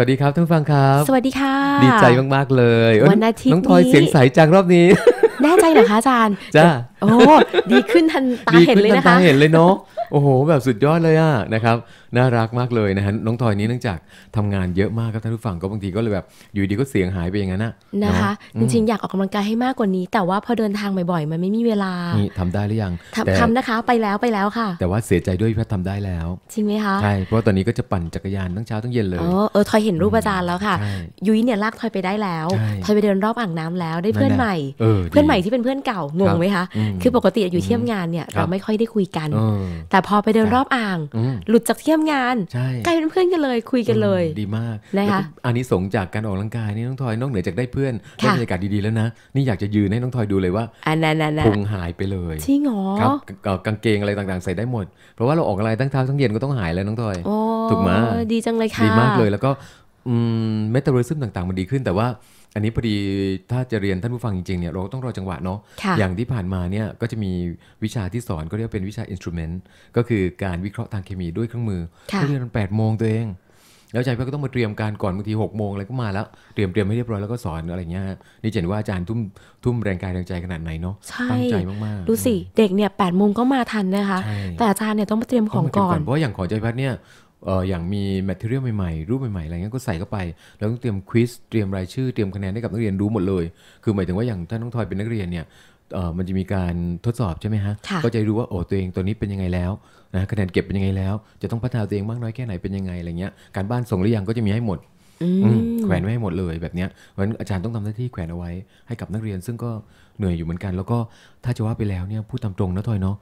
วัสดีครับท่านฟังครับ สวัสดีค่ะ ดีใจมาก ๆ เลย วันอาทิตย์น้องทอยเสียงใสจังรอบนี้ แน่ใจเหรอคะอาจารย์ จ้าโอ้ ดีขึ้นทันตาเห็นเลยนะคะ ดีขึ้นทันตาเห็นเลยเนาะ โอ้โห แบบสุดยอดเลยอะนะครับน่ารักมากเลยนะฮะน้องทอยนี้เนื่องจากทำงานเยอะมากครับท่านผู้ฟังก็บางทีก็เลยแบบอยู่ดีก็เสียงหายไปอย่างนั้นนะนะคะจริงๆอยากออกกำลังกายให้มากกว่านี้ แต่ว่าพอเดินทางบ่อยๆมันไม่มีเวลานี่ทำได้หรือยังทำนะคะไปแล้วไปแล้วค่ะ แต่ว่าเสียใจด้วยพี่ทำได้แล้วจริงไหมคะใช่เพราะตอนนี้ก็จะปั่นจักรยานทั้งเช้าทั้งเย็นเลยอเออทอยเห็นรูปอาจารย์แล้วค่ะยุ้ยเนี่ยลากทอยไปได้แล้วทอยไปเดินรอบอ่างน้ำแล้วได้เพื่อนใหม่ เพื่อนใหม่ที่เป็นเพื่อนเก่างงไหมคะคือปกติอยู่เที่ยมงานเนี่ยเราไม่ค่อยได้คุยกัน แต่พอไปเดินรอบอ่างหลุดจากเที่ยมำงานใช่กลายเป็นเพื่อนกันเลย คุยกันเลย ดีมากนะคะอันนี้สงจากการออกกำลังกายนี่น้องทอยนอกเหนือจากได้เพื่อนได้บรรยากาศดีๆ แล้วนะ นี่อยากจะยืนให้น้องทอยดูเลยว่าอันนั้นพุงหายไปเลยจริงหรอครับกางเกงอะไรต่างๆใส่ได้หมด เพราะว่าเราออกอะไรทั้งเช้าทั้งเย็นก็ต้องหายแล้วน้องทอยถูกไหมดีจังเลยค่ะดีมากเลยแล้วก็เมตาบอลิซึมต่าง ๆ มันดีขึ้น แต่ว่าอันนี้พอดีถ้าจะเรียนท่านผู้ฟังจริงๆ เนี่ย เราก็ต้องรอจังหวะเนาะอย่างที่ผ่านมาเนี่ย ก็จะมีวิชาที่สอนก็เรียกเป็นวิชาอินสตูเมนต์ก็คือการวิเคราะห์ทางเคมีด้วยเครื่องมือก็เรียนตอนแปดโมงตัวเอง แล้วอาจารย์ก็ต้องมาเตรียมการก่อนบางทีหกโมงอะไรก็มาแล้วเตรียมเตรียมให้เรียบร้อยแล้วก็สอนอะไรเงี้ยนี่เห็นว่าอาจารย์ทุ่มทุ่มแรงกายแรงใจขนาดไหนเนาะตั้งใจมากๆดูสิเด็กเนี่ยแปดโมงก็มาทันนะคะแต่อาจารย์เนี่ยต้องมาเตรียมของก่อนเพราะอย่างของใจพัดเนี่ยอย่างมีแมทเทียลใหม่ๆ รูปใหม่ๆอะไรเงี้ยก็ใส่เข้าไปแล้วต้องเตรียมควิสเตรียมรายชื่อเตรียมคะแนนให้กับนักเรียนรู้หมดเลย คือหมายถึงว่าอย่างถ้าน้องทอยเป็นนักเรียนเนี่ยมันจะมีการทดสอบใช่ไหมฮะ ก็จะรู้ว่า โอ้ตัวเองตัวนี้เป็นยังไงแล้วนะคะแนนเก็บเป็นยังไงแล้ว จะต้องพัฒนาตัวเองมากน้อยแค่ไหนเป็นยังไงอะไรเงี้ยการบ้านส่งหรือยังก็จะมีให้หมดแขวนไว้ให้หมดเลยแบบนี้เพราะฉะนั้นอาจารย์ต้องทำหน้าที่แขวนเอาไว้ให้กับนักเรียน ซึ่งก็เหนื่อยอยู่เหมือนกัน แล้วก็ถ้าจะว่าไปแล้วเนี่ยพูดตามตรงนะทอยเนาะ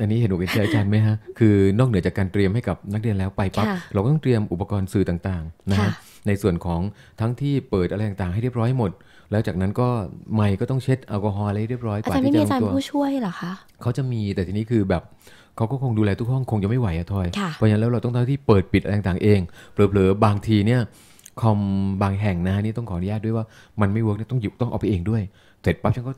อันนี้เห็นอกเห็นใจอาจารย์ไหมฮะ คือนอกเหนือจากการเตรียมให้กับนักเรียนแล้วไปปั๊บเราก็ต้องเตรียมอุปกรณ์สื่อต่างๆนะฮะในส่วนของทั้งที่เปิดอะไรต่างๆให้เรียบร้อยหมด แล้วจากนั้นก็ไม่ก็ต้องเช็ดแอลกอฮอล์อะไรเรียบร้อยกว่าที่จะลงตัวอาจารย์ไม่มีอาจารย์ผู้ช่วยเหรอคะเขาจะมีแต่ทีนี้คือแบบเขาก็คงดูแลทุกห้องคงจะไม่ไหวอะทอย เพราะฉะนั้นแล้วเราต้องทำที่เปิดปิดอะไรต่างๆเองเผลอๆ บางทีเนี่ย คอมบางแห่งนะนี่ต้องขออนุญาตด้วยว่ามันไม่เวิร์กต้องหยิบต้องเอาไปเองด้วยเสร็จปั๊บฉันก็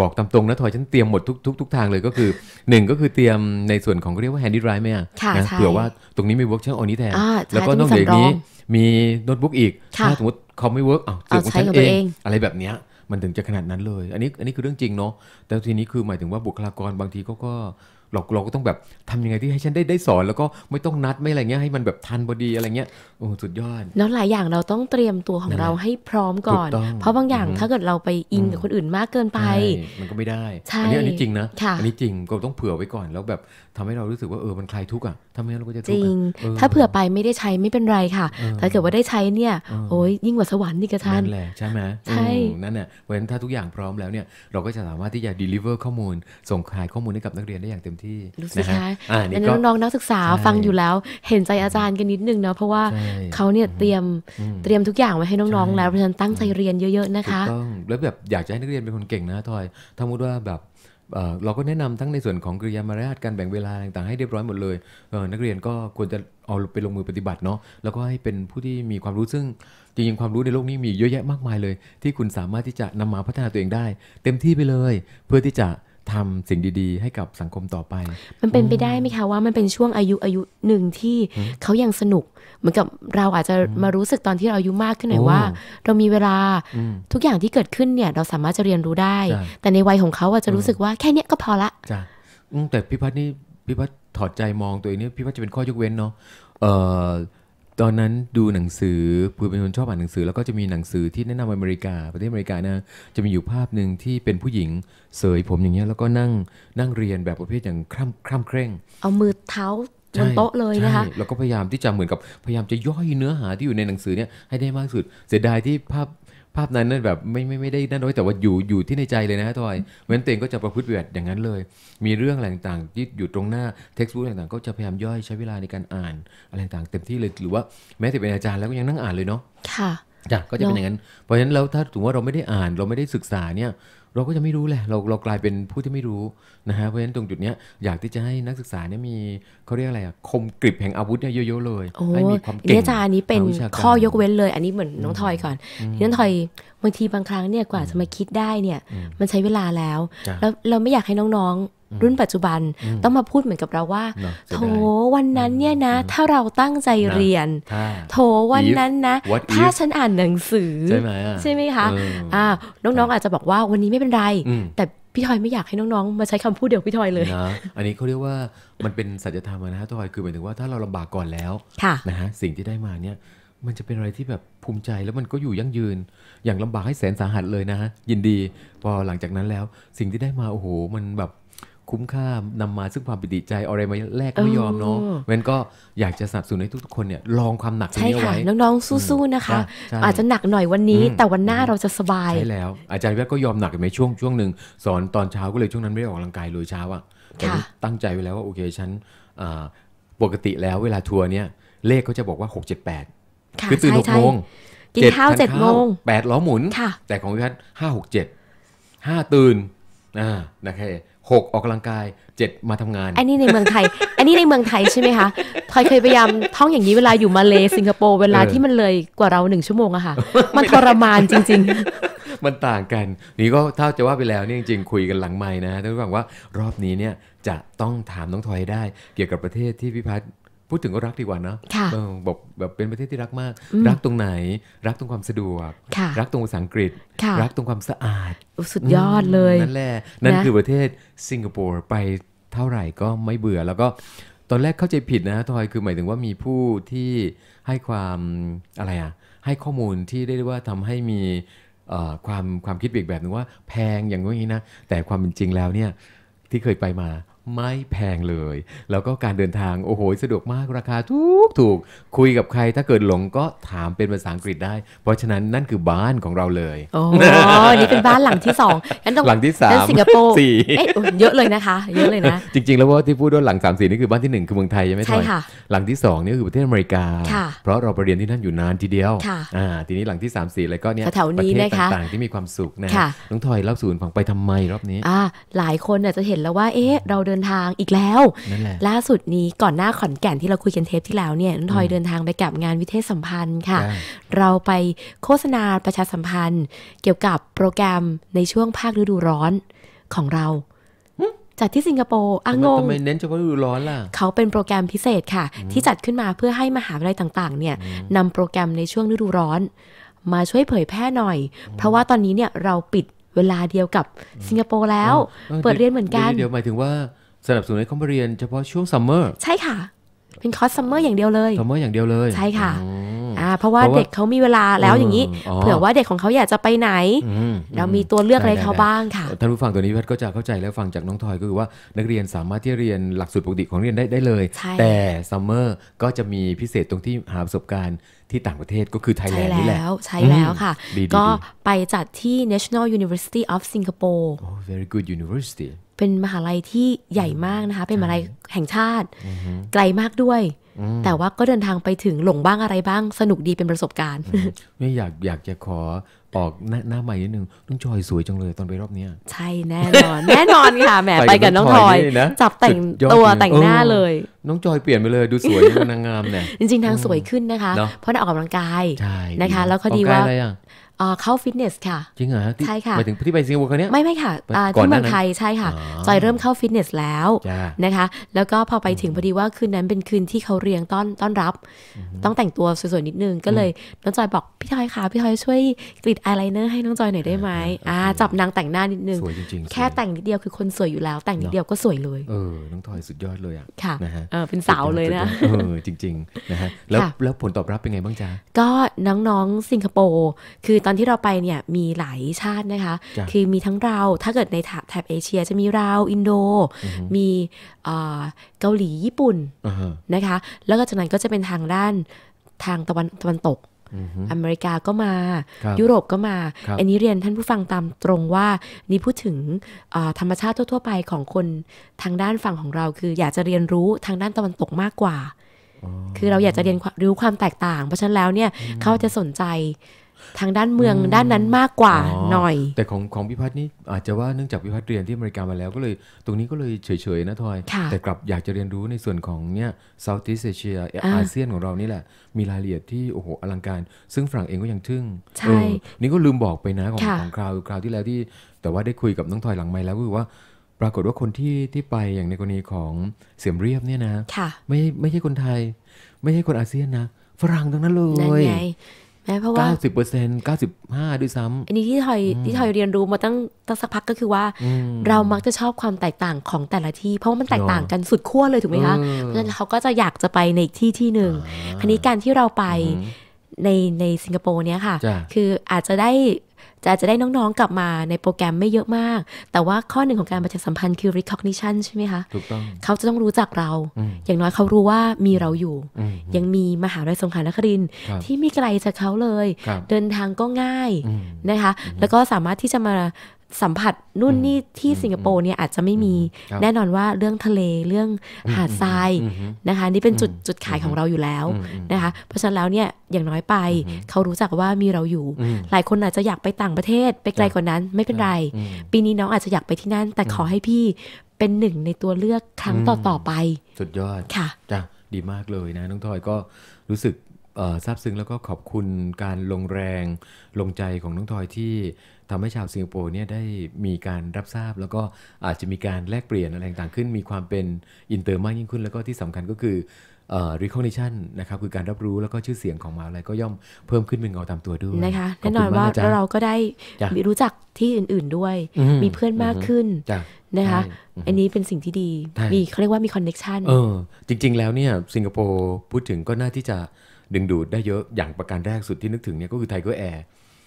บอกตามตรงนะ ทอย ฉันเตรียมหมดทุกทุกทุกทางเลยก็คือหนึ่งก็คือเตรียมในส่วนของเรียกว่าแฮนดี้ไรไหมอ่ะนะเผื่อว่าตรงนี้ไม่เวิร์กฉันเอานี้แทนแล้วก็ต้องเด็กนี้มีโน้ตบุ๊กอีกถ้าสมมติคอมไม่เวิร์กเอาเสีบอฉันเอง อะไรแบบเนี้ยมันถึงจะขนาดนั้นเลย อันนี้อันนี้คือเรื่องจริงเนาะแต่ทีนี้คือหมายถึงว่าบุคลากรบางทีก็ก็เราเราก็ต้องแบบทำยังไงที่ให้ฉันได้ได้สอนแล้วก็ไม่ต้องนัดไม่อะไรเงี้ยให้มันแบบทันพอดีอะไรเงี้ยโอ้สุดยอดแล้วหลายอย่างเราต้องเตรียมตัวของเราให้พร้อมก่อน เพราะบางอย่างถ้าเกิดเราไปอินกับคนอื่นมากเกินไป มันก็ไม่ได้ อันนี้อันนี้จริงนะอันนี้จริงก็ต้องเผื่อไว้ก่อน แล้วแบบทำให้เรารู้สึกว่าเออมันคลายทุกข์อ่ะทำให้เราก็จะจริงถ้าเผื่อไปไม่ได้ใช้ไม่เป็นไรค่ะ ถ้าเกิดว่าได้ใช้เนี่ยโอ้ยยิ่งกว่าสวรรค์นี่กระทนนั่นแหละใช่ไหมใช่นั่นน่ะเพราะฉะนั้นถ้าทุกอย่างพร้อมแล้วเนี่ยเราก็จะสามารถที่จะ deliver ข้อมูลส่งขายข้อมูลให้กับนักเรียนได้อย่างเต็มที่รู้สึกคะเป็นน้องนักศึกษาฟังอยู่แล้วเห็นใจอาจารย์กันนิดนึงเนาะ เพราะว่าเขาเนี่ยเตรียมเตรียมทุกอย่างไว้ให้น้องๆแล้วเพราะฉะนั้นตั้งใจเรียนเยอะๆนะคะต้อง แล้วแบบอยากจะให้นักเรียนเป็นคนเก่งนะทอยถ้ามุดว่าแบบเราก็แนะนำทั้งในส่วนของกริยามารยาทการแบ่งเวลาต่างๆให้เรียบร้อยหมดเลยเนักเรียนก็ควรจะเอาไปลงมือปฏิบัติเนาะ แล้วก็ให้เป็นผู้ที่มีความรู้ซึ่งจริงๆความรู้ในโลกนี้มีเยอะแยะมากมายเลย ที่คุณสามารถที่จะนำมาพัฒนาตัวเองได้ เต็มที่ไปเลย เพื่อที่จะทำสิ่งดีๆ ให้กับสังคมต่อไป มันเป็นไปได้ไหมคะว่ามันเป็นช่วงอายุอายุหนึ่งที่เขายังสนุกเหมือนกับเราอาจจะมารู้สึกตอนที่เราอายุมากขึ้นหน่อยว่า เรามีเวลาทุกอย่างที่เกิดขึ้นเนี่ยเราสามารถจะเรียนรู้ได้ แต่ในวัยของเขาอาจจะรู้สึกว่าแค่เนี้ยก็พอละจ้ะแต่พี่พัฒนี่พี่พัฒถอดใจมองตัวเองนี่พี่พัฒจะเป็นข้อยกเว้นเนาะตอนนั้นดูหนังสือพือเป็นคนชอบอ่านหนังสือ แล้วก็จะมีหนังสือที่แนะนำอเมริกา ประเทศอเมริกานะจะมีอยู่ภาพหนึ่งที่เป็นผู้หญิงเสยผมอย่างเงี้ยแล้วก็นั่งนั่งเรียนแบบประเภทอย่างคร่ำคร่ำเคร่ง เอามือเท้าบนโต๊ะเลยนะคะแล้วก็พยายามที่จะเหมือนกับพยายามจะย่อยเนื้อหาที่อยู่ในหนังสือเนี้ยให้ได้มากสุด เสียดายที่ภาพภาพนั้นนั่นแบบไม่ไม่ไม่ได้นั่นด้อยแต่ว่าอยู่อยู่ที่ในใจเลยนะทอยเว้นเตงก็จะประพฤติแบบอย่างนั้นเลย มีเรื่องอะไรต่างที่อยู่ตรงหน้าเท็กซ์บุ๊กต่างๆก็จะพยายามย่อยใช้เวลาในการอ่าน อะไรต่างเต็มที่เลยหรือว่าแม้แต่เป็นอาจารย์แล้วก็ยังนั่งอ่านเลยเนาะค่ะจ้ะก็จะเป็นอย่างนั้น เพราะฉะนั้นแล้วถ้าถึงว่าเราไม่ได้อ่านเราไม่ได้ศึกษาเนี่ยเราก็จะไม่รู้แหละ เราเรากลายเป็นผู้ที่ไม่รู้นะฮะเพราะฉะนั้นตรงจุดเนี้ยอยากที่จะให้นักศึกษาเนี่ยมีเขาเรียกอะไรอะคมกริบแห่งอาวุธเนี่ยเยอะๆเลยให้มีความเก่งอาจารย์นี้เป็นข้อยกเว้นเลยอันนี้เหมือนน้องทอยก่อนน้องทอยบางทีบางครั้งเนี่ยกว่าจะมาคิดได้เนี่ยมันใช้เวลาแล้ว แล้วเราไม่อยากให้น้องรุ่นปัจจุบันต้องมาพูดเหมือนกับเราว่าโถวันนั้นเนี่ยนะถ้าเราตั้งใจเรียนโถวันนั้นนะ ถ้าฉันอ่านหนังสือใช่ไหมคะอ่าน้องๆอาจจะบอกว่าวันนี้ไม่เป็นไรแต่พี่ทอยไม่อยากให้น้องๆ มาใช้คำพูดเดียวพี่ทอยเลยนะอันนี้เขาเรียกว่ามันเป็นสัจธรรมนะฮะทอยคือหมายถึงว่าถ้าเราลำบากก่อนแล้วนะฮะสิ่งที่ได้มาเนี่ยมันจะเป็นอะไรที่แบบภูมิใจแล้วมันก็อยู่ยั่งยืนอย่างลำบากให้แสนสาหัสเลยนะฮะยินดีพอหลังจากนั้นแล้วสิ่งที่ได้มาโอ้โหมันแบบคุ้มค่านำมาซึ่งความปิติใจอะไรมาแลกไม่ยอมเนาะเว้นก็อยากจะสนับสนุนให้ทุกๆคนเนี่ยลองความหนักนี้ไว้น้องๆสู้ๆนะคะ อาจจะหนักหน่อยวันนี้ แต่วันหน้าเราจะสบาย ใช่แล้ว อาจารย์แว่ก็ยอมหนักไในช่วงช่วงหนึ่งสอนตอนเช้าก็เลยช่วงนั้นไม่ได้ออกกำลังกายเลยเช้าอ่ะตั้งใจไว้แล้วว่าโอเคฉันปกติแล้วเวลาทัวร์เนี่ยเลขเขาจะบอกว่า6 7 8คือตื่นหกโมงกินข้าวเจ็ดโมงแปดล้อหมุนแต่ของพี่พัฒห้าหกเจ็ดห้าตื่นอ่านะครับหกออกกำลังกายเจ็ดมาทำงาน อันนี้ในเมืองไทย อันนี้ในเมืองไทยใช่ไหมคะ ทอยเคยพยายามท่องอย่างนี้เวลาอยู่มาเลสิงคโปร์เวลาที่มันเลยกว่าเราหนึ่งชั่วโมงอะค่ะ มันทรมานจริง ๆ มันต่างกัน นี่ก็ถ้าจะว่าไปแล้วนี่จริงๆ คุยกันหลังไม้นะท่านผู้ฟังว่ารอบนี้เนี่ยจะต้องถามน้องทอยได้เกี่ยวกับประเทศที่พิพัฒน์พูดถึงก็รักดีกว่านะบอกแบบเป็นประเทศที่รักมาก รักตรงไหน รักตรงความสะดวก รักตรงภาษาอังกฤษ รักตรงความสะอาด สุดยอดเลย นั่นแหละ นั่นคือประเทศสิงคโปร์ไปเท่าไหร่ก็ไม่เบื่อ แล้วก็ตอนแรกเข้าใจผิดนะทอยคือหมายถึงว่ามีผู้ที่ให้ความอะไรอะให้ข้อมูลที่ได้ว่าทำให้มีความความคิดบีกแบบนึงว่า แพงอย่างงี้นะ แต่ความเป็นจริงแล้วเนี่ยที่เคยไปมาไม่แพงเลย แล้วก็การเดินทางโอ้โหสะดวกมากราคาถูกถูกคุยกับใครถ้าเกิดหลงก็ถามเป็นภาษาอังกฤษได้ เพราะฉะนั้นนั่นคือบ้านของเราเลยอ๋อนี่เป็นบ้านหลังที่สองงั้นต้องหลังที่สามสิงคโปร์สี่เยอะเลยนะคะเยอะเลยนะจริงๆแล้วว่าที่พูดด้วยหลังสามสี่นี่คือบ้านที่หนึ่งคือเมืองไทยใช่ไหมใช่ค่ะหลังที่สองนี่คือประเทศอเมริกา เพราะเราไปเรียนที่นั่นอยู่นานทีเดียวอ่าทีนี้หลังที่สามสี่อะไรก็เนี่ยประเทศต่างๆที่มีความสุขนะน้องถอยเล่าสูนฝังไปทำไมรอบนี้อ่าหลายคนอาจจะเห็นแล้วว่าเอ๊ะเราเดินทางอีกแล้วล่าสุดนี้ก่อนหน้าขอนแก่นที่เราคุยกันเทปที่แล้วเนี่ยนุ่นทอยเดินทางไปกับงานวิเทศสัมพันธ์ค่ะ เราไปโฆษณาประชาสัมพันธ์เกี่ยวกับโปรแกรมในช่วงภาคฤดูร้อนของเราจัดที่สิงคโปร์อ่ะงงทำไมเน้นเฉพาะฤดูร้อนล่ะเขาเป็นโปรแกรมพิเศษค่ะ ที่จัดขึ้นมาเพื่อให้มหาวิทยาลัยต่างๆ เนี่ยนำโปรแกรมในช่วงฤดูร้อน มาช่วยเผยแพร่หน่อย เพราะว่าตอนนี้เนี่ยเราปิดเวลาเดียวกับสิงคโปร์แล้วเปิดเรียนเหมือนกันเดี๋ยวหมายถึงว่าสนับสนุนให้เขามาเรียนเฉพาะช่วงซัมเมอร์ใช่ค่ะ เป็นคอร์สซัมเมอร์อย่างเดียวเลยซัมเมอร์อย่างเดียวเลย ใช่ค่ะอ่าเพราะว่าเด็กเขามีเวลาแล้วอย่างนี้ เผื่อว่าเด็กของเขาอยากจะไปไหนเรามีตัวเลือกอะไรเขาบ้าง ค่ะท่านผู้ฟังตัวนี้พัดก็จะเข้าใจแล้วฟังจากน้องทอยก็คือว่านักเรียนสามารถที่เรียนหลักสูตรปกติ ของเรียนได้ได้เลย แต่ซัมเมอร์ก็จะมีพิเศษตรงที่หาประสบการณ์ที่ต่างประเทศก็คือไทยแลนด์นี่แหละใช่แล้วค่ะ ก็ไปจัดที่ National University of Singapore oh, very good university เป็นมหาลัยที่ใหญ่มากนะคะ เป็นมหาลัยแห่งชาติไกลมากด้วยแต่ว่าก็เดินทางไปถึงหลงบ้างอะไรบ้างสนุกดีเป็นประสบการณ์ ไม่อยากอยากจะขอออกหน้าหน้าใหม่นิดนึงน้องจอยสวยจังเลยตอนไปรอบเนี้ยใช่แน่นอน แน่นอนค่ะแหมไปกับน้องทอย จับแต่งตัวแต่งหน้าเลย น้องจอยเปลี่ยนไปเลยดูสวยนางงามเนี่ยจริงๆทางสวยขึ้นนะคะ เพราะนางออกกำลังกายนะคะ แล้วก็ดีว่าเข้าฟิตเนสค่ะจริงเหรอใช่ค่ะไปถึงที่ไปสิงคโปร์คนนี้ไม่ไม่ค่ะที่เมืองไทยใช่ค่ะ จอยเริ่มเข้าฟิตเนสแล้วนะคะ แล้วก็พอไปถึงพอดีว่า คืนนั้นเป็นคืนที่เขาเรียงต้อนต้อนรับ ต้องแต่งตัวสวยๆนิดนึง ก็เลยน้องจอยบอก พี่ทอยค่ะพี่ทอยช่วยกรีดอายไลเนอร์ให้น้องจอยหน่อยได้ไหมอ่าจับนางแต่งหน้านิดนึงแค่แต่งนิดเดียวคือคนสวยอยู่แล้ว แต่งนิดเดียวก็สวยเลยเออน้องทอยสุดยอดเลยอ่ะค่ะนะฮะเป็นสาวเลยนะเออจริงๆนะฮะแล้วแล้วผลตอบรับเป็นไงบ้างจ๊ะก็น้องๆสิงคโปร์คือตอนอนที่เราไปเนี่ยมีหลายชาตินะคะคือมีทั้งเราถ้าเกิดในแถบเอเชีย จะมีเราอินโด มีเกาหลีญี่ปุ่นนะคะแล้วก็จากนั้นก็จะเป็นทางด้านทางตะวันตะวันตกอเมริกาก็มายุโรปก็มา อันนี้เรียนท่านผู้ฟังตามตรงว่า นี่พูดถึงธรรมชาติทั่วๆไปของคนทางด้านฝั่งของเรา คืออยากจะเรียนรู้ทางด้านตะวันตกมากกว่าคือเราอยากจะเรียนรู้ความแตกต่าง เพราะฉะนั้นแล้วเนี่ยเขาจะสนใจทางด้านเมืองด้านนั้นมากกว่าหน่อย แต่ของของพิพัฒน์นี่อาจจะว่าเนื่องจากพิพัฒน์เรียนที่อเมริกามาแล้วก็เลย ตรงนี้ก็เลยเฉยๆนะทอยแต่กลับอยากจะเรียนรู้ในส่วนของเนี่ยเซาทิสเซเชียอาเซียนของเรานี่แหละ มีรายละเอียดที่โอ้โหอลังการ ซึ่งฝรั่งเองก็ยังทึ่งใช่นี่ก็ลืมบอกไปนะของของคราวคราวที่แล้วที่ แต่ว่าได้คุยกับน้องทอยหลังไม่แล้วก็คือว่า ปรากฏว่าคนที่ที่ไปอย่างในกรณีของเสียมเรียบเนี่ยนะไม่ไม่ใช่คนไทย ไม่ใช่คนอาเซียนนะฝรั่งทั้งนั้นเลยแม้เพราะว่า 90เปอร์เซ็นต์95 ด้วยซ้ำ อันนี้ที่ทอยที่ทอยเรียนรู้มาตั้งตั้งสักพักก็คือว่า เรามักจะชอบความแตกต่างของแต่ละที่ เพราะว่ามันแตกต่างกันสุดขั้วเลยถูกไหมคะ เพราะฉะนั้นเขาก็จะอยากจะไปในที่ที่หนึ่งคันนี้การที่เราไปในในสิงคโปร์เนี้ยค่ะ คืออาจจะได้จะจะได้น้องๆกลับมาในโปรแกรมไม่เยอะมาก แต่ว่าข้อหนึ่งของการประชาสัมพันธ์คือ recognition ใช่ไหมคะถูกต้องเขาจะต้องรู้จักเรา อย่างน้อยเขารู้ว่ามีเราอยู่ ยังมีมหาวิทยาลัยสงขลานคริน ที่ไม่ไกลจากเขาเลย เดินทางก็ง่ายนะคะแล้วก็สามารถที่จะมาสัมผัสนู่นนี่ที่สิงคโปร์เนี่ยอาจจะไม่มีแน่นอนว่าเรื่องทะเลเรื่องหาดทรายนะคะนี่เป็นจุดจุดขายของเราอยู่แล้วนะคะเพราะฉะนั้นแล้วเนี่ยอย่างน้อยไป เขารู้จักว่ามีเราอยู่ หลายคนอาจจะอยากไปต่างประเทศไปไกลกว่านั้นไม่เป็นไร ปีนี้น้องอาจจะอยากไปที่นั่น แต่ขอให้พี่เป็นหนึ่งในตัวเลือกครั้งต่อๆไปสุดยอดค่ะจ้ะดีมากเลยนะน้องทอยก็รู้สึกซาบซึ้งแล้วก็ขอบคุณการลงแรง ลงใจของน้องทอยที่ทำให้ชาวสิงคโปร์เนี่ยได้มีการรับทราบ แล้วก็อาจจะมีการแลกเปลี่ยนอะไรต่างๆขึ้น มีความเป็นอินเตอร์มากยิ่งขึ้น แล้วก็ที่สำคัญก็คืออรีคอร์ดิชันะครับคือการรับรู้แล้วก็ชื่อเสียงของมาอะไรลยก็ย่อมเพิ่มขึ้นเป็นเงาตามตัวด้วย นะคะ แน่นอนว่าเราก็ได้รู้จักที่อื่นๆด้วยมีเพื่อนมากขึ้น นะคะ อันนี้เป็นสิ่งที่ดีมีเขาเรียกว่ามีคอนเน็ชันเออจริง ๆ แล้วเนี่ยสิงคโปร์พูดถึงก็น่าที่จะดึงดูดได้เยอะอย่างประการแรกสุดที่นึกถึงเนี่ยก็คือไทเกอร์แอร์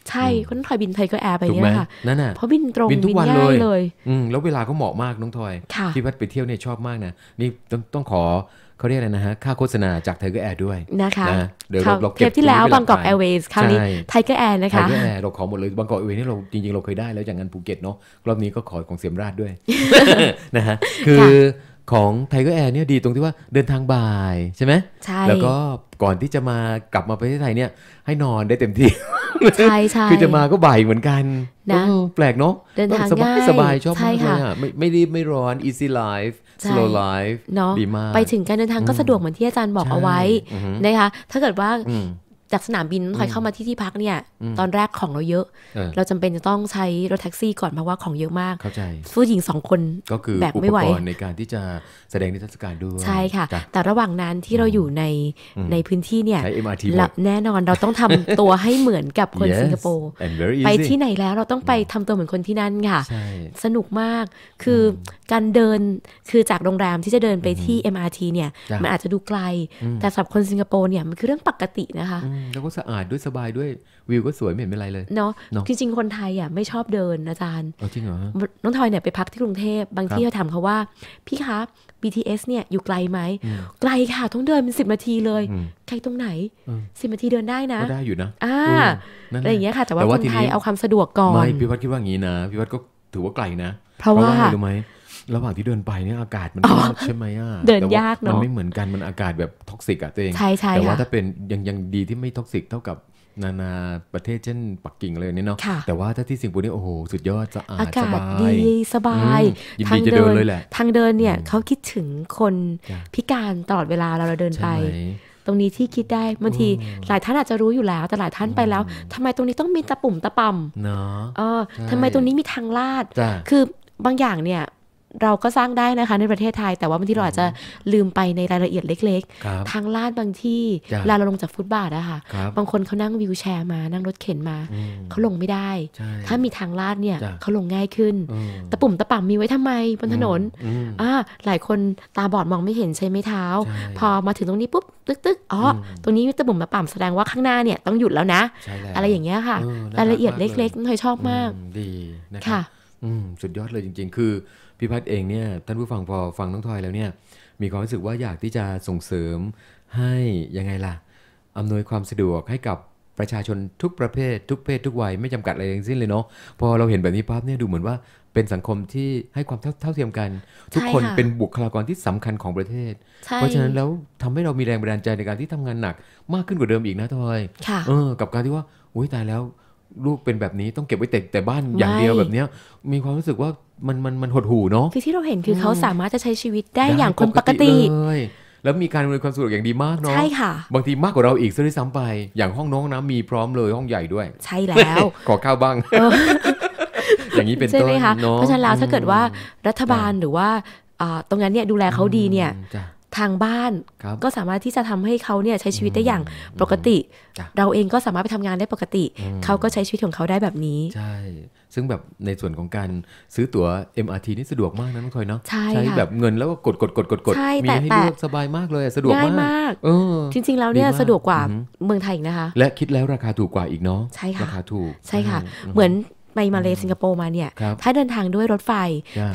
ใช่คนทอยบินไทยก็แอร์ไปเนี่ยค่ะนั่นน่ะเพราะบินตรงบินทุกวันเลยเลย แล้วเวลาก็เหมาะมากน้องทอย ที่พัดไปเที่ยวเนี่ยชอบมากนะ นี่ต้องต้องขอเขาเรียกอะไรนะฮะ ค่าโฆษณาจากไทเกอร์แอร์ด้วยนะคะนะเดี๋ยวเราเทปที่แล้วบางกอกแอร์เวย์คราวนี้ไทเกอร์แอร์นะคะไทเกอร์แอร์เราขอหมดเลยบางกอกแอร์เวย์นี่เราจริงๆเราเคยได้แล้วจางงานภูเก็ตเนาะ รอบนี้ก็ขอของเสียมราชด้วยนะฮะ คือของไทยก็แอร์เนี่ยดีตรงที่ว่าเดินทางบ่ายใช่ไหมใช่ แล้วก็ก่อนที่จะมากลับมาประเทศไทยเนี่ยให้นอนได้เต็มที่ ใช่ใช่ คือจะมาก็บ่ายเหมือนกันนะแปลกเนาะ เดินทางง่ายสบายชอบมากเลยอ่ะ ไม่ไม่รีบไม่ร้อน easy life slow life เนาะดีมาก ไปถึงการเดินทางก็สะดวกเหมือนที่อาจารย์บอกเอาไว้นะคะถ้าเกิดว่าจากสนามบินถอยเข้ามาที่ที่พักเนี่ยตอนแรกของเราเยอะ เราจำเป็นจะต้องใช้รถแท็กซี่ก่อนเพราะว่าของเยอะมากเข้าใจผู้หญิงสองคนก็คือแบกไม่ไหวในการที่จะแสดงนิทรรศการด้วย ใช่ค่ะ แต่ระหว่างนั้นที่เราอยู่ในในพื้นที่เนี่ยแน่นอนเราต้องทำตัวให้เหมือนกับคนสิงคโปร์ไปที่ไหนแล้วเราต้องไปทำตัวเหมือนคนที่นั่นค่ะ สนุกมากคือ การเดินคือจากโรงแรมที่จะเดินไปที่ MRT เนี่ยมันอาจจะดูไกลแต่สำหรับคนสิงคโปร์เนี่ยมันคือเรื่องปกตินะคะแล้วก็สะอาดด้วยสบายด้วยวิวก็สวยไม่เห็นเป็นไรเลยเนาะจริงๆ คนไทยอ่ะไม่ชอบเดินอาจารย์จริงเหรอน้องทอยเนี่ยไปพักที่กรุงเทพบางที่เขาถามเขาว่า พี่คะ BTS เนี่ยอยู่ไกลไหมไกลค่ะต้องเดินเป็นสิบนาทีเลยไกลตรงไหนสิบนาทีเดินได้นะก็ได้อยู่นะอ่าอะไรอย่างเงี้ยค่ะแต่ว่าคนไทยเอาความสะดวกก่อนไม่พี่วัดคิดว่างี้นะพี่วัดก็ถือว่าไกลนะเพราะว่าไรู้ไหมระหว่างที่เดินไปเนี่ยอากาศมันร้อนใช่ไหมอ่ะเดินยากเนาะมันไม่เหมือนกันมันอากาศแบบท็อกซิกอ่ะตัวเองใช่ใช่แต่ว่าถ้าเป็นยังยังดีที่ไม่ท็อกซิกเท่ากับนานาประเทศเช่น ปักกิ่งเลยเนี่เนาะแต่ว่าถ้าที่สิงคโปร์นี่โอ้โห สุดยอดสะอาดอากาศดีสบาย ทางเดินเลยแหละทางเดินเนี่ยเขาคิดถึงคนพิการตลอดเวลาเราเราเดินไป ตรงนี้ที่คิดได้บางที หลายท่านอาจจะรู้อยู่แล้วแต่หลายท่านไปแล้ว ทำไมตรงนี้ต้องมีตะปุ่มตะป่ำเนาะอทำไมตรงนี้มีทางลาด คือบางอย่างเนี่ยเราก็สร้างได้นะคะในประเทศไทย แต่ว่าบางทีเราอาจจะลืมไปในรายละเอียดเล็กๆ ทางลาดบางที่เลาเราลงจากฟุตบาทนะคะบางคนเขานั่งวิวแชร์มานั่งรถเข็นมา เขาลงไม่ได้ ถ้ามีทางลาดเนี่ยเขาลงง่ายขึ้นตะปุ่มตะป่ำมีไว้ทำไมบนถนนอ่าหลายคนตาบอดมองไม่เห็นใช่ไหมเท้า พอมาถึงตรงนี้ ปุ๊บตึกตึกอ๋อตรงนี้มีตะปุ่มตะป่ำแสดงว่าข้างหน้าเนี่ย ต้องหยุดแล้วนะอะไรอย่างเงี้ยค่ะ รายละเอียดเล็กๆน้อยชอบมาก ดีนะคะสุดยอดเลยจริงๆ คือพี่พัฒเองเนี่ยท่านผู้ฟังพอฟังน้องทอยแล้วเนี่ย มีความรู้สึกว่าอยากที่จะส่งเสริมให้ยังไงล่ะ อำนวยความสะดวกให้กับประชาชนทุกประเภท ทุกเพศทุกวัย ไม่จำกัดอะไรทั้งสิ้นเลยเนาะพอเราเห็นแบบนี้ปั๊บเนี่ย ดูเหมือนว่าเป็นสังคมที่ให้ความเท่าเทียมกัน ทุกคนเป็นบุคลากรที่สำคัญของประเทศ เพราะฉะนั้นแล้วทำให้เรามีแรงบันดาลใจในการที่ทำงานหนัก มากขึ้นกว่าเดิมอีกนะทอยกับการที่ว่าอุ้ยตายแล้วลูกเป็นแบบนี้ต้องเก็บไว้แต่แต่บ้านอย่างเดียวแบบเนี้ยมีความรู้สึกว่ามันมันมันหดหู่เนาะคือที่เราเห็นคือเขาสามารถจะใช้ชีวิตได้อย่างคนปกติเลยแล้วมีการอำนวยความสุขอย่างดีมากเนาะใช่ค่ะ บางทีมากกว่าเราอีกซะด้วยซ้ำไป อย่างห้องน้องน้ำมีพร้อมเลยห้องใหญ่ด้วย ใช่แล้วขอข้าวบ้างอย่างนี้เป็นต้นเนาะเพราะฉะนั้นแล้วถ้าเกิดว่ารัฐบาลหรือว่าตรงนั้นเนี่ยดูแลเขาดีเนี่ยทางบ้านก็สามารถที่จะทำให้เขาเนี่ยใช้ชีวิตได้อย่างปกติ เราเองก็สามารถไปทำงานได้ปกติ เขาก็ใช้ชีวิตของเขาได้แบบนี้ใช่ ซึ่งแบบในส่วนของการซื้อตั๋ว MRT นี่สะดวกมากนะน้องคอยเนาะใช่แบบเงินแล้วก็กดกดกดกดกดมีให้เลือกสบายมากเลยสะดวกมากมากจริงๆแล้วเนี่ยสะดวกกว่าเมืองไทยนะคะและคิดแล้วราคาถูกกว่าอีกเนาะใช่ค่ะราคาถูก ใช่ค่ะเหมือนไปมาเลสิงคโปร์มาเนี่ยถ้าเดินทางด้วยรถไฟ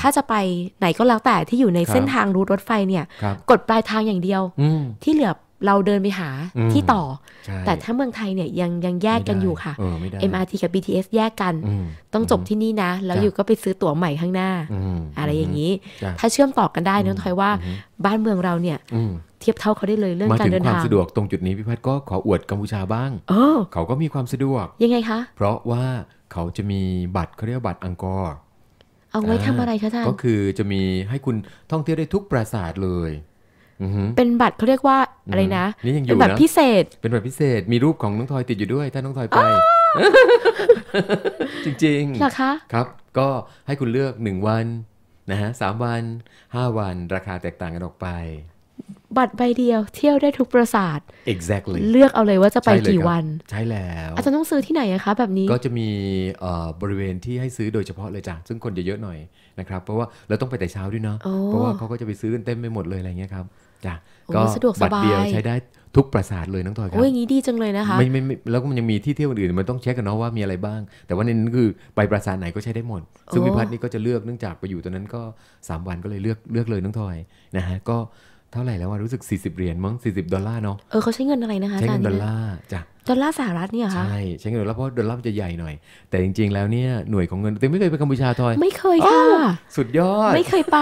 ถ้าจะไปไหนก็แล้วแต่ที่อยู่ในเส้นทางรูทรถไฟเนี่ยกดปลายทางอย่างเดียวที่เหลือเราเดินไปหาที่ต่อ แต่ถ้าเมืองไทยเนี่ยยังยังแยกกันอยู่ค่ะ MRT กับ BTS แยกกันต้องจบที่นี่นะแล้วอยู่ก็ไปซื้อตั๋วใหม่ข้างหน้าอะไรอย่างนี้ ถ้าเชื่อมต่อกันได้น้องทอยว่า บ้านเมืองเราเนี่ยเทียบเท่าเขาได้เลยเรื่องการเดินทางมาถึงความสะดวกตรงจุดนี้พี่พัฒก็ขออวดกัมพูชาบ้างเขาก็มีความสะดวกยังไงคะเพราะว่าเขาจะมีบัตรเขาเรียกบัตรอังกอร์เอาไว้ทำอะไรคะท่าน ก็คือจะมีให้คุณท่องเที่ยวได้ทุกปราสาทเลยเป็นบัตรเขาเรียกว่าอะไรนะ นี่ยังอยู่เป็นบัตรพิเศษ เป็นบัตรพิเศษ มีรูปของน้องทอยติดอยู่ด้วย ถ้าน้องทอยไป จริงๆหรอคะครับ ก็ให้คุณเลือกหนึ่งวันนะฮะสามวันห้าวัน ราคาแตกต่างกันออกไปบัตรใบเดียวเที่ยวได้ทุกประสาท exactly เลือกเอาเลยว่าจะไปกี่วันใช่แล้ว อาจารย์ต้องซื้อที่ไหนคะแบบนี้ก็จะมีบริเวณที่ให้ซื้อโดยเฉพาะเลยจ้ะซึ่งคนจะเยอะหน่อยนะครับเพราะว่าเราต้องไปแต่เช้าด้วยเนาะเพราะว่าเขาก็จะไปซื้อเต็มไปหมดเลยอะไรเงี้ยครับจ้ะก็บัตรเดียวใช้ได้ทุกประสาทเลยน้องทอยครับโอ้ยงี้ดีจังเลยนะคะไม่ไม่แล้วก็มันยังมีที่เที่ยวอื่นมันต้องเช็คกันเนาะว่ามีอะไรบ้าง แต่ว่านนั้นคือไปประสาทไหนก็ใช้ได้หมด ซึ่งวิพัฒน์นี่ก็จะเลือกเนื่องจากไปอยู่ตอนนั้นก็ 3 วันก็เลยเลือกเลือกเลยน้องทอยนะฮะก็เท่าไหร่แล้วว่ารู้สึก 40เหรียญมั้ง40ดอลลาร์เนาะเออเขาใช้เงินอะไรนะคะใช้เงินดอลลาร์จ้ะดอลลาร์สหรัฐเนี่ยคะใช่ใช้เงินดอลลาร์เพราะดอลลาร์จะใหญ่หน่อยแต่จริงๆแล้วเนี่ยหน่วยของเงินเต็มไม่เคยไปกัมพูชาทอยไม่เคยค่ะสุดยอดไม่เคยไป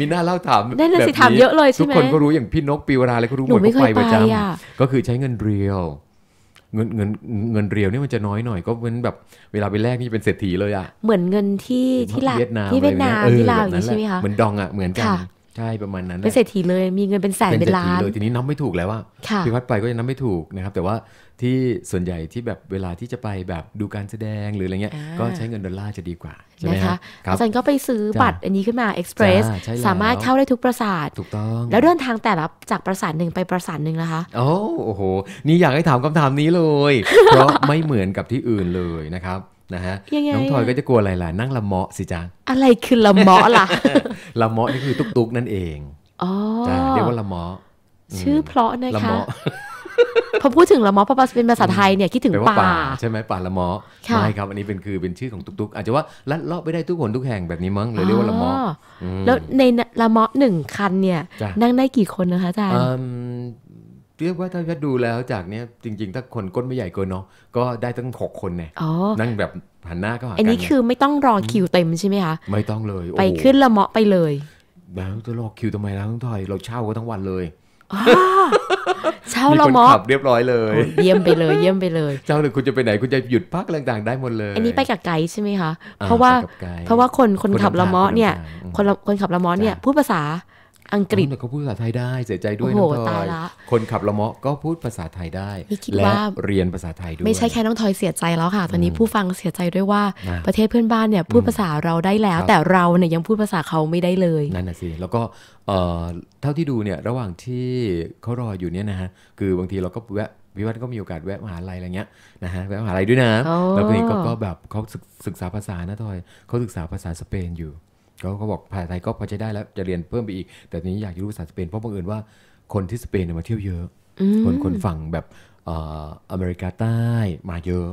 มีหน้าเล่าถามแบบนี้ถามเยอะเลยใช่ไหมทุกคนก็รู้อย่างพี่นกปีวราเลยก็รู้หมดก็ไปประจำก็คือใช้เงินเรียวเงินเงินเงินเรียวนี่มันจะน้อยหน่อย ก็เป็นแบบเวลาไปแลกนี่เป็นเศรษฐีเลยอ่ะเหมือนเงินที่ที่ลาวที่เวียดนามที่ลาวอย่างนี้ใช่ไหมคะเหมือนดองอ่ะเหมือนกันใช่ ประมาณนั้นเป็นเศรษฐีเลยมีเงินเป็นแสนเป็นล้านเลยทีนี้นับไม่ถูกแล้วว่าพี่วัดไปก็ยังนับไม่ถูกนะครับ แต่ว่าที่ส่วนใหญ่ที่แบบเวลาที่จะไปแบบดูการแสดงหรืออะไรเงี้ย ก็ใช้เงินดอลลาร์จะดีกว่าใช่ไหมคะอาจารย์ก็ไปซื้อบัตรอันนี้ขึ้นมาเอ็กซ์เพรสสามารถเข้าได้ทุกปราสาทถูกต้อง แล้วเดินทางแต่ละจากปราสาทหนึ่งไปปราสาทหนึ่งนะคะโอ้โหนี่อยากให้ถามคำถามนี้เลยเพราะไม่เหมือนกับที่อื่นเลยนะครับนะฮะน้องทอยก็จะกลัวอะไรล่ะนั่งละเมาะสิจ้าอะไรคือละเมาะล่ะละเมาะนี่คือตุกๆนั่นเองอ๋อเรียกว่าละเมาะชื่อเพราะนะคะพอพูดถึงละมอพอเป็นภาษาไทยเนี่ยคิดถึงป่า ใช่ไหมป่าละมอไม่ครับ อันนี้เป็นคือเป็นชื่อของตุกๆอาจจะว่าลัดเลาะไปได้ทุกคนทุกแห่งแบบนี้มั้งเลยเรียกว่าละมอแล้วในละมอหนึ่งคันเนี่ยนั่งได้กี่คนนะคะอาจารย์เรียกว่าถ้าดูแล้วจากเนี้ยจริงๆถ้าคนก้นไม่ใหญ่เกินเนาะก็ได้ตั้งหกคนเนี่ยนั่งแบบหันหน้าก็หากันอันนี้คือไม่ต้องรอคิวเต็มใช่ไหมคะไม่ต้องเลยไปขึ้นละเมาะไปเลยแล้วจะรอคิวทำไมล่ะต้องถอยเราเช่าก็ทั้งวันเลยเช่าละเมาะเรียบร้อยเลย เยี่ยมไปเลย เยี่ยมไปเลยเช่าหรือคุณจะไปไหนคุณจะหยุดพักต่าง ๆ ได้หมดเลย อันนี้ไปกับไกด์ใช่ไหมคะ เพราะว่าเพราะว่าคนคนขับละเมาะเนี่ยคนคนขับละเมาะเนี่ยพูดภาษาอังกฤษ่เขาพูดภาษาไทยได้เสียใจด้วยน้องทอยคนขับละเมาะก็พูดภาษาไทยได้และเรียนภาษาไทยด้วยไม่ใช่แค่น้องทอยเสียใจแล้วค่ะตอนนี้ผู้ฟังเสียใจด้วยว่าประเทศเพื่อนบ้านเนี่ยพูดภาษาเราได้แล้ว แต่เราเนี่ยยังพูดภาษาเขาไม่ได้เลยนั่นน่ะสิแล้วก็เท่าที่ดูเนี่ยระหว่างที่เขารออยู่เนี่ยนะฮะคือบางทีเราก็แวะวิวัฒน์ก็มีโอกาสแวะมหาลัยอะไรเงี้ยนะฮะแวะมหาลัยด้วยนะแล้วคนนี้ก็แบบเขาศึกษาภาษานะทอยเขาศึกษาภาษาสเปนอยู่เขาก็บอกภาษาไทยก็พอใช้ได้แล้ว จะเรียนเพิ่มไปอีก แต่นี้อยากจะรู้ภาษาสเปนเพราะบังเอิญว่าคนที่สเปนมาเที่ยวเยอะ คนคนฝั่งแบบอเมริกาใต้มาเยอะ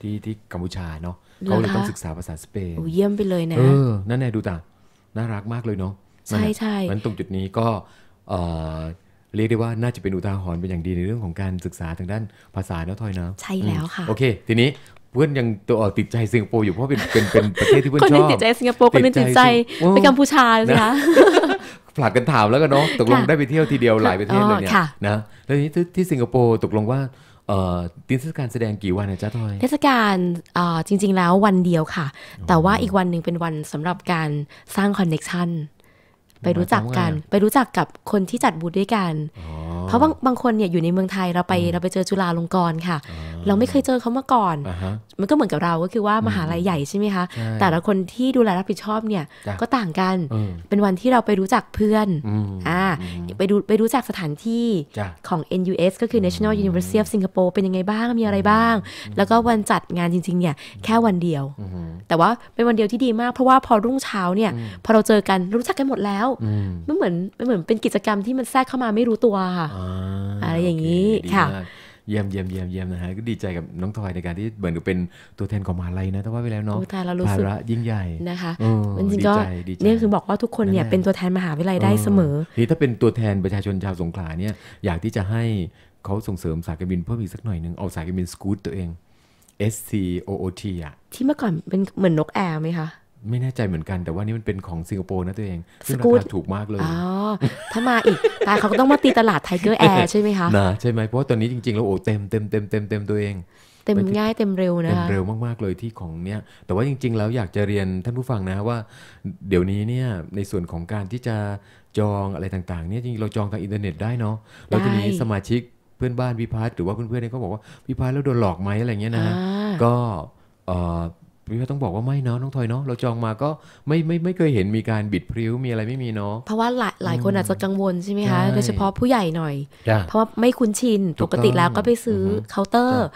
ที่ที่กัมพูชาเนาะเขาเลยต้องศึกษาภาษาสเปนเยี่ยมไปเลยนะเออนั่นแน่ดูตาน่ารักมากเลยเนาะใช่ใช่มันตรงจุดนี้ก็เรียกได้ว่าน่าจะเป็นอุทาหรณ์เป็นอย่างดีในเรื่องของการศึกษาทางด้านภาษาเนาะทอยเนาะใช่แล้วค่ะโอเคทีนี้เพื่อนยังตัวติดใจสิงคโปร์อยู่ เพราะเป็นเป็นเป็นประเทศที่เพื่อนชอบ คนนึงติดใจสิงคโปร์คนนึงติดใจไปกัมพูชาเลยนะผลักกันถามแล้วกันเนาะตกลงได้ไปเที่ยวทีเดียวหลายประเทศเลยเนี่ยนะ แล้วนี้ที่สิงคโปร์ตกลงว่าติเทศกาลแสดงกี่วันนะจ๊ะทอย เทศกาลจริงๆแล้ววันเดียวค่ะ แต่ว่าอีกวันหนึ่งเป็นวันสำหรับการสร้างคอนเน็กชันไปรู้จักกันไปรู้จักกับคนที่จัดบูธด้วยกัน เพราะบางบางคนเนี่ยอยู่ในเมืองไทยเราไปเราไปเจอจุฬาลงกรณ์ค่ะ เราไม่เคยเจอเขามาก่อน มันก็เหมือนกับเราก็คือว่ามหาลัยใหญ่ใช่ไหมคะ แต่ละคนที่ดูแลรับผิดชอบเนี่ย ก็ต่างกันเป็นวันที่เราไปรู้จักเพื่อนอ่าไปดูไปรู้จักสถานที่ของ NUS ก็คือ National University of Singapore เป็นยังไงบ้างมีอะไรบ้าง แล้วก็วันจัดงานจริงๆเนี่ยแค่วันเดียว แต่ว่าเป็นวันเดียวที่ดีมากเพราะว่าพอรุ่งเช้าเนี่ย พอเราเจอกันรู้จักกันหมดแล้วมันเหมือนมันเหมือนเป็นกิจกรรมที่มันแทรกเข้ามาไม่รู้ตัวค่ะอะไรอย่างนี้ค่ะเยี่ยมเยี่ยมเยี่ยมเยี่ยมนะฮะก็ดีใจกับน้องทอยในการที่เหมือนกับเป็นตัวแทนของมหาลัยนะแต่ว่าไปแล้วเนาะภาระยิ่งใหญ่นะคะมันจริงก็เนี่ยคือบอกว่าทุกคนเนี่ยเป็นตัวแทนมหาวิทยาลัยได้เสมอทีถ้าเป็นตัวแทนประชาชนชาวสงขลาเนี่ยอยากที่จะให้เขาส่งเสริมสายการบินเพิ่มอีกสักหน่อยหนึ่งเอาสายการบินสกู๊ตตัวเอง S C O O T อ่ะที่เมื่อก่อนเป็นเหมือนนกแอร์ไหมคะไม่แน่ใจเหมือนกันแต่ว่านี่มันเป็นของสิงคโปร์นะตัวเองซึ่งราคาถูกมากเลย อ๋อ ถ้ามาอีกตาเขาก็ต้องมาตีตลาดไทเกอร์แอร์ใช่ไหมคะนะใช่ไหมเพราะว่าตอนนี้จริงๆแล้วโอ้เต็มเต็มเต็มเต็มเต็มตัวเอง เต็มง่ายเต็มเร็วนะเต็มเร็วมากๆเลยที่ของเนี้ย แต่ว่าจริงๆแล้วอยากจะเรียนท่านผู้ฟังนะว่าเดี๋ยวนี้เนี่ยในส่วนของการที่จะจองอะไรต่าง ๆเนี่ยจริงเราจองทางอินเทอร์เน็ตได้เนาะเราจทีนี้สมาชิกเพื่อนบ้านพิพัฒน์หรือว่าเพื่อนๆเนี่ยเขาบอกว่าพิพัฒน์แล้วโดนหลอกไหมอะไรเงี้ยนะ ก็เออพี่พัาต้องบอกว่าไม่เนาะน้องทอยเนาะเราจองมาก็ไม่ไม่ไม่เคยเห็นมีการบิดพริ้วมีอะไรไม่มีเนาะเพราะว่าหลายหลายคนอาจจะกังวลใช่ไหมคะ โดยเฉพาะผู้ใหญ่หน่อย เพราะว่าไม่คุ้นชินปกติแล้วก็ไปซื้อเคาน์เตอร์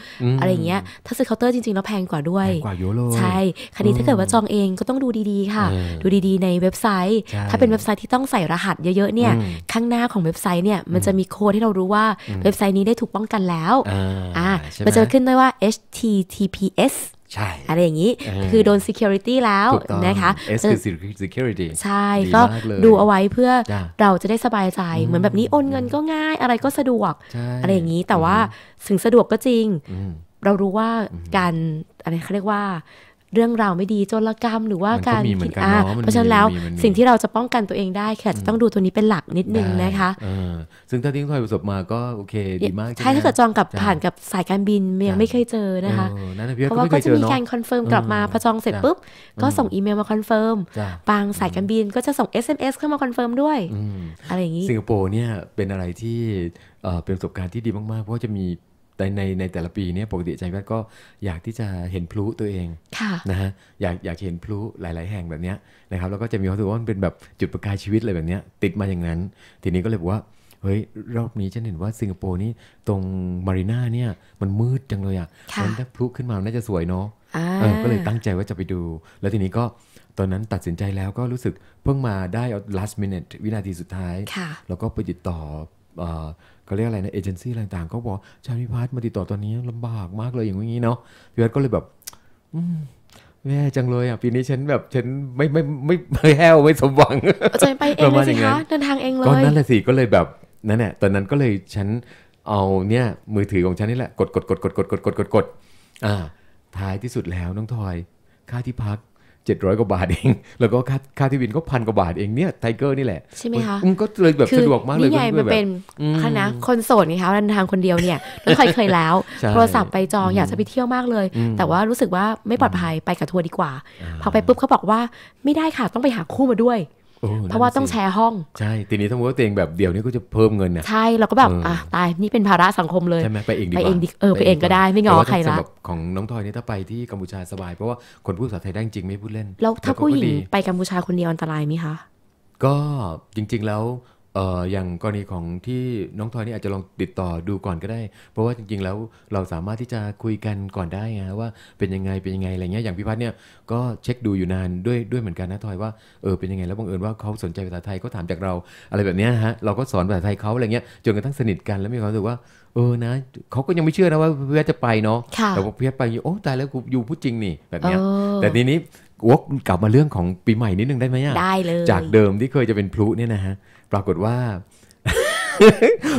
อะไรอย่างเงี้ยถ้าซื้อเคาน์เตอร์จริงๆแล้วแพงกว่าด้วยกว่าเยอะเลยใช่คดีถ้าเกิดว่าจองเองก็ต้องดูดีๆ ค่ะ ดูดีๆ ในเว็บไซต์ ถ้าเป็นเว็บไซต์ที่ต้องใส่รหัสเยอะๆเนี่ยข้างหน้าของเว็บไซต์เนี่ยมันจะมีโค้ดให้เรารู้ว่าเว็บไซต์นี้ได้ถูกป้องกันแล้วอ่ามันจะขึ้นด้วยว่า https ใช่อะไรอย่างนี้คือโดน security แล้วนะคะ S คือ security ใช่ก็ดูเอาไว้เพื่อเราจะได้สบายใจ เหมือนแบบนี้โอนเงินก็ง่ายอะไรก็สะดวก อะไรอย่างนี้แต่ว่าถึงสะดวกก็จริง เรารู้ว่าการอะไรเขาเรียกว่าเรื่องราวไม่ดีโจรกรรมหรือว่าการกินอ่าเพราะฉะนั้นแล้วสิ่งที่เราจะป้องกันตัวเองได้ค่ะจะต้องดูตัวนี้เป็นหลักนิดนึงนะคะซึ่งถ้าที่คุณทอยประสบมาก็โอเคดีมากใช่ถ้าเกิดจองกับผ่านกับสายการบินยังไม่เคยเจอนะคะเพราะว่าก็จะมีการคอนเฟิร์มกลับมาพอจองเสร็จปุ๊บก็ส่งอีเมลมาคอนเฟิร์มบางสายการบินก็จะส่ง SMS เข้ามาคอนเฟิร์มด้วยอะไรอย่างนี้สิงคโปร์เนี่ยเป็นอะไรที่เป็นประสบการณ์ที่ดีมากๆ เพราะจะมีแต่ในในแต่ละปีเนี่ยปกติอาจารย์์ก็อยากที่จะเห็นพลุตัวเองนะฮะอยากอยากเห็นพลุหลาย ๆ แห่งแบบเนี้ยนะครับแล้วก็จะมีความรู้สึกว่ามันเป็นแบบจุดประกายชีวิตอะไรแบบเนี้ยติดมาอย่างนั้น ทีนี้ก็เลยบอกว่าเฮ้ยรอบนี้ฉันเห็นว่าสิงคโปร์นี่ตรงมารีนาเนี่ยมันมืดจังเลยอะ่ะมันถ้าพลุขึ้นมาน่าจะสวยเนาะก็เลยตั้งใจว่าจะไปดู แล้วทีนี้ก็ตอนนั้นตัดสินใจแล้วก็รู้สึกเพิ่งมาได้ last minute วินาทีสุดท้ายแล้วก็ไปติดต่อเขาเรียกอะไรนะเอเจนซี่อะไรต่างก็บอกชาพิพัฒน์มาติดต่อตอนนี้ลำบากมากเลยอย่างงี้เนาะพิพัฒน์ก็เลยแบบแย่จังเลยอ่ะปีนี้ฉันแบบฉันไม่ไม่ไม่ไม่แห้วไม่สมหวังอาจะไปเองเลยสิคะเดินทางเองเลยก็นั่นแหละสิ ก็เลยแบบนั่นแหละ ตอนนั้นก็เลยฉันเอาเนี่ยมือถือของฉันนี่แหละ กดกดกดกดกดกดกดกดอ่าท้ายที่สุดแล้วน้องทอยค่าที่พัก700กว่าบาทเอง แล้วก็ค่าค่าที่บินก็พันกว่าบาทเองเนี่ยไทเกอร์นี่แหละ ใช่ไหมคะ ก็เลยแบบสะดวกมากเลยนี่ไงมันเป็นคณะคนโสดไงคะเดินทางคนเดียวเนี่ยม่เคยเคยแล้ว โทรศัพท์ไปจอง อยากจะไปเที่ยวมากเลย แต่ว่ารู้สึกว่าไม่ปลอดภัยไปกับทัวร์ดีกว่า พอไปปุ๊บเขาบอกว่าไม่ได้ค่ะ ต้องไปหาคู่มาด้วยเพราะว่าต้องแชร์ห้อง ใช่ทีนี้ถ้าว่าตัวเองแบบเดี่ยวนี่ก็จะเพิ่มเงินนะใช่เราก็แบบอ่ะตาย นี่เป็นภาระสังคมเลยใช่ไหมไปเองดีไปเองเออไปเองก็ได้ไม่งอใครละของน้องทอยนี่ถ้าไปที่กัมพูชาสบายเพราะว่าคนพูดภาษาไทยได้จริงไม่พูดเล่น แล้วถ้าผู้หญิงไปกัมพูชาคนเดียวอันตรายไหมคะก็จริงๆแล้วเอ่ออย่างกรณีของที่น้องทอยนี่อาจจะลองติดต่อดูก่อนก็ได้ เพราะว่าจริงๆแล้วเราสามารถที่จะคุยกันก่อนได้นะว่าเป็นยังไงเป็นยังไงอะไรเงี้ยอย่างพี่พัฒน์เนี่ยก็เช็คดูอยู่นานด้วยด้วยเหมือนกันนะ ทอยว่าเออเป็นยังไงแล้วบังเอิญว่าเขาสนใจภาษาไทยเขาถามจากเราอะไรแบบเนี้ยฮะเราก็สอนภาษาไทยเขาอะไรเงี้ยจนกระทั่งสนิทกันแล้วมีความรู้สึกว่า เออนะเขาก็ยังไม่เชื่อนะว่าเพี่อจะไปเนาะแต่พอเพี่อไปโอ้ตายแล้วอยู่พูดจริงนี่แบบเนี้ยแต่ทีนี้วกกลับมาเรื่องของปีใหม่นิดนึงได้ไหมอ่ะได้เลยจากเดิมที่เคยจะเป็นพลุเนี่ยนะฮะปรากฏว่า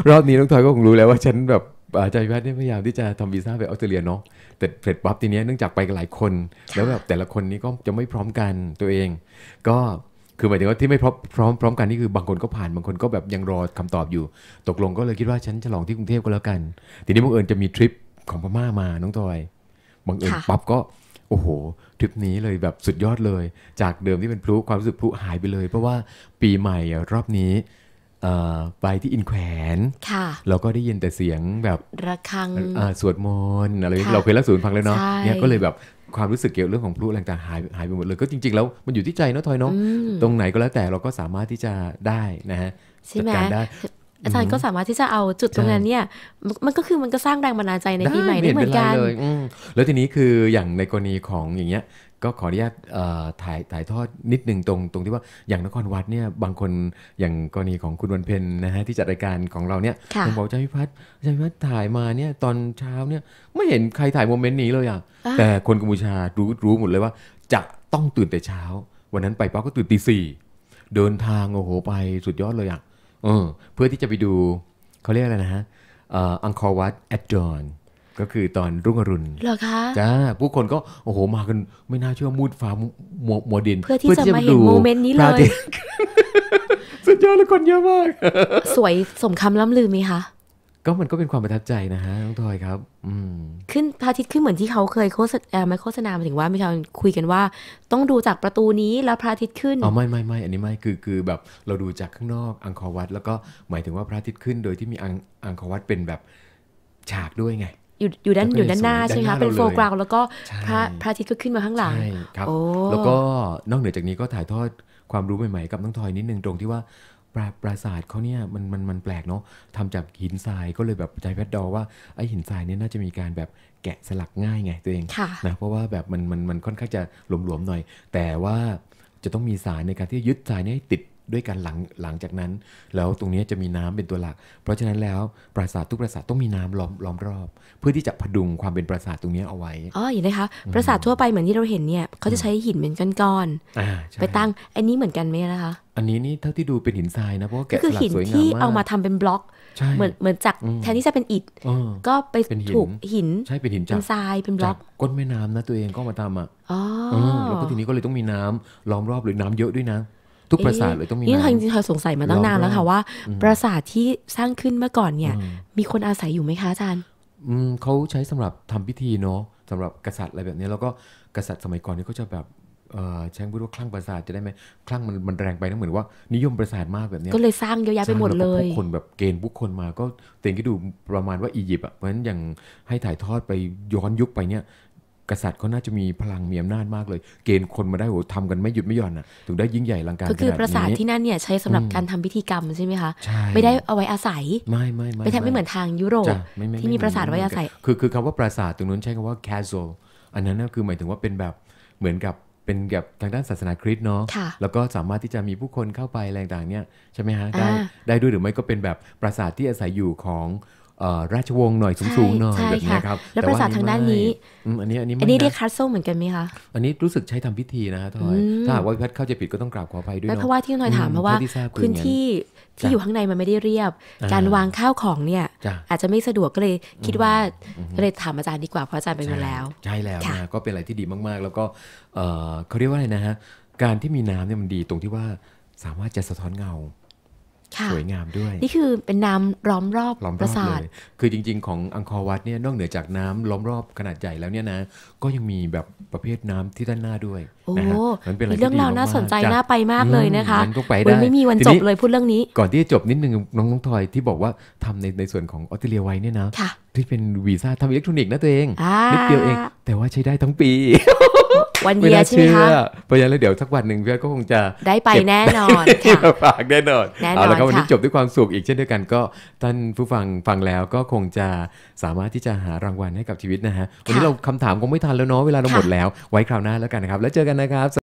รอบนี้น้องทอยก็คงรู้แล้วว่าฉันแบบอาจารย์พพัฒน์่พยายามที่จะทำวีซ่าไปออสเตรเลียเนาะแต่เพล็ปั๊บทีเนี้ยเนื่องจากไปกันหลายคน แล้วแบบแต่ละคนนี้ก็จะไม่พร้อมกันตัวเอง ก็คือหมายถึงว่าที่ไม่พร้อมพร้อมพร้อมกันนี่คือบางคนก็ผ่านบางคนก็แบบยังรอคำตอบอยู่ ตกลงก็เลยคิดว่าฉันฉลองที่กรุงเทพก็แล้วกัน ทีนี้บังเอิญจะมีทริปของพม่ามาน้องทอยบังเอิญปั๊บก็โอ้โหทริปนี้เลยแบบสุดยอดเลย จากเดิมที่เป็นพลุ ความรู้สึกพลุหายไปเลย เพราะว่าปีใหม่รอบนี้ไปที่อินแขวนเราก็ได้ยินแต่เสียงแบบระฆังสวดมนต์อะไรเราเคยรักสูนพังแล้วเนาะเนี่ยก็เลยแบบความรู้สึกเกี่ยวเรื่องของพลุต่างหายหายไปหมดเลย ก็จริงๆแล้วมันอยู่ที่ใจเนาะทอยเนาะตรงไหนก็แล้วแต่เราก็สามารถที่จะได้นะฮะจัดการได้อาจารย์ก็สามารถที่จะเอาจุดตรงนั้นเนี่ยมันก็คือมันก็สร้างแรงบันดาลใจในปีใหม่ได้เหมือนกันแล้วทีนี้คืออย่างในกรณีของอย่างเงี้ยก็ขออนุญาตถ่ายถ่ายทอดนิดนึงตรง ตรงที่ว่าอย่างนครวัดเนี่ยบางคนอย่างกรณีของคุณวันเพ็ญนะฮะที่จัดรายการของเราเนี่ยผมบอกอาจารย์พิพัฒน์อาจารย์พิพัฒน์ถ่ายมาเนี่ยตอนเช้าเนี่ยไม่เห็นใครถ่ายโมเมนต์นี้เลยอ่ะแต่คนกัมพูชารู้รู้หมดเลยว่า จะต้องตื่นแต่เช้า วันนั้นไปป้าก็ตื่นตีสี่เดินทางโอ้โหไปสุดยอดเลยอ่ะเพื่อที่จะไปดูเขาเรียกอะไรนะฮะอังคอร์วัด แอดดอน ก็คือตอนรุ่งอรุณเหรอคะ จ้าผู้คนก็ โอ้โหมากัน ไม่น่าเชื่อมูดฟ้ามัหมัวดินเพื่อที่จะมาเห็นโมเมนต์นี้เลยสุดยอดเลยคนเยอะมาก สวยสมคำล้ำลือไหมคะก็มันก็เป็นความประทับใจนะฮะน้องทอยครับอืมขึ้นพระอาทิตย์ขึ้นเหมือนที่เขาเคยโฆษณาไม่โฆษณามาถึงว่ามีการคุยกันว่า ต้องดูจากประตูนี้แล้วพระอาทิตย์ขึ้นอ๋อไม่ไม่ไม่อันนี้ไม่คือคือแบบเราดูจากข้างนอกอังคอวัดแล้วก็หมายถึงว่าพระอาทิตย์ขึ้นโดยที่มีอังอังคอวัดเป็นแบบฉากด้วยไง อยู่อยู่ด้านอยู่ด้านหน้าใช่ไหมคะเป็นโฟกราวแล้วก็พระพระอาทิตย์ก็ขึ้นมาข้างหลังใช่ครับโอ้แล้วก็นอกเหนือจากนี้ก็ถ่ายทอดความรู้ใหม่ๆกับน้องทอยนิดนึงตรงที่ว่าปราปราสาทเขาเนี่ยมันมันมันแปลกเนาะทำจากหินทรายก็เลยแบบใจแพทย์ดอว่าไอหินทรายเนี่ยน่าจะมีการแบบแกะสลักง่ายไงตัวเองนะเพราะว่าแบบมันมันมันค่อนข้างจะหลวมๆหน่อย แต่ว่าจะต้องมีสายในการที่ยึดสายนี้ให้ติดด้วยกันหลังหลังจากนั้นแล้วตรงนี้จะมีน้ำเป็นตัวหลัก เพราะฉะนั้นแล้วปราสาททุกปราสาทต้องมีน้ำล้อมล้อมรอบ เพื่อที่จะพดุงความเป็นปราสาทตรงนี้เอาไว้อ๋ออย่างไรคะปราสาททั่วไปเหมือนที่เราเห็นเนี่ยเขาจะใช้หินเป็นก้อนนไปตั้งอันนี้เหมือนกันไหมนะคะอันนี้นี่เท่าที่ดูเป็นหินทรายนะเพราะแกะสลักสวยงามมากที่เอามาทำเป็นบล็อกเหมือนเหมือนจากแทนที่จะเป็นอิฐก็ไปถูกหินใช่เป็นหินจากทรายเป็นบล็อกก้นแม่น้ำนะตัวเองก็มาทำอ่ะแล้วก็ทีนี้ก็เลยต้องมีน้ำล้อมรอบหรือน้ำเยอะด้วยนะทุกปราสาทเลยต้องมีนี่จริงๆเราสงสัยมาตั้งนานแล้วค่ะว่าปราสาทที่สร้างขึ้นเมื่อก่อนเนี่ยมีคนอาศัยอยู่ไหมคะอาจารย์เขาใช้สำหรับทำพิธีเนาะสำหรับกษัตริย์อะไรแบบนี้แล้วก็กษัตริย์สมัยก่อนนี่เขาจะแบบใช้พูดว่า คลั่งประสาทจะได้ไหมคลั่งมันมันแรงไปนะเหมือนว่านิยมประสาทมากแบบนี้ก็เลยสร้างเยอะแยะไปหมดเลย คนแบบเกณฑ์ผู้คนมาก็เต็งี่ดูประมาณว่าอียิปต์อ่ะเพราะฉะนั้นอย่างให้ถ่ายทอดไปย้อนยุคไปเนี่ยกษัตริย์เขาน่าจะมีพลังมีอำนาจมากเลย เกณฑ์คนมาได้โอ้ทำกันไม่หยุดไม่หย่อนอ่ะถึงได้ยิ่งใหญ่ลังการก็คือปราสาทที่นั่นเนี่ยใช้สำหรับการทำพิธีกรรมใช่ไหมคะไม่ได้เอาไว้อาศัยไม่ไม่ไม่ไม่เหมือนทางยุโรปที่มีปราสาทไว้อาศัยคือคือคำว่าปราสาทตรงนั้นใช้คำว่า castle อันนั้นก็คือหมายถึงว่าเป็นแบบเหมือนกับเป็นแบบทางด้านศาสนาคริสต์เนาะแล้วก็สามารถที่จะมีผู้คนเข้าไปแรงต่างเนี่ยใช่ไหมฮะได้ได้ด้วยหรือไม่ก็เป็นแบบปราสาทที่อาศัยอยู่ของราชวงศ์หน่อย สูงๆหน่อยแบบนี้ครับแล้วปราสาททางด้านนี้ อันนี้อันนี้อันนี้เรียกคาสโซเหมือนกันไหมคะ อันนี้รู้สึกใช้ทำพิธีนะฮะทอยถ้าหากว่าพัดเข้าใจผิดก็ต้องกราบขออภัยด้วยเพราะว่าที่ทอยถาม เพราะว่าพื้นที่ที่อยู่ข้างในมันไม่ได้เรียบ การวางข้าวของเนี่ย อาจจะไม่สะดวกก็เลยคิดว่าก็เลยถามอาจารย์ดีกว่าเพราะอาจารย์ไปนมาแล้วใช่แล้วนะก็เป็นอะไรที่ดีมากๆ แล้วก็เขาเรียกว่าอะไรนะฮะการที่มีน้ำเนี่ยมันดีตรงที่ว่าสามารถจะสะท้อนเงาสวยงามด้วยนี่คือเป็นน้ำล้อมรอบป้อมราสเลยคือจริงๆของ อังคอวัดเนี่ยนอกเหนือจากน้ำล้อมรอบขนาดใหญ่แล้วเนี่ยนะ ก็ยังมีแบบประเภทน้ำที่ด้านหน้าด้วยโอ้มันเป็นเรื่องราวน่าสนใจน่าไปมากเลยนะคะต้องไปได้ไม่มีวันจบเลยพูดเรื่องนี้ ก่อนที่จะจบนิดนึงน้องน้องทอยที่บอกว่าทำในในส่วนของออสเตรเลียไว้เนี่ยนะที่เป็นวีซ่าทำอิเล็กทรอนิกส์นะตัวเองนิดเดียวเอง แต่ว่าใช้ได้ทั้งปี วันเดียวใช่ไหมคะเพแล้วเดี๋ยวสักวันหนึ่งเพื่ก็คงจะได้ไปแน่นอนค่ะฝากแน่นอนแอล้วก็วันนี้จบด้วยความสุขอีกเช่นเดียวกันก็ท่านผู้ฟังฟังแล้วก็คงจะสามารถที่จะหารางวัลให้กับชีวิตนะฮะวันนี้เราคำถามคงไม่ทันแล้วเนาะเวลาเราหมดแล้ว ไว้คราวหน้าแล้วกันนะครับ แล้วเจอกันนะครับ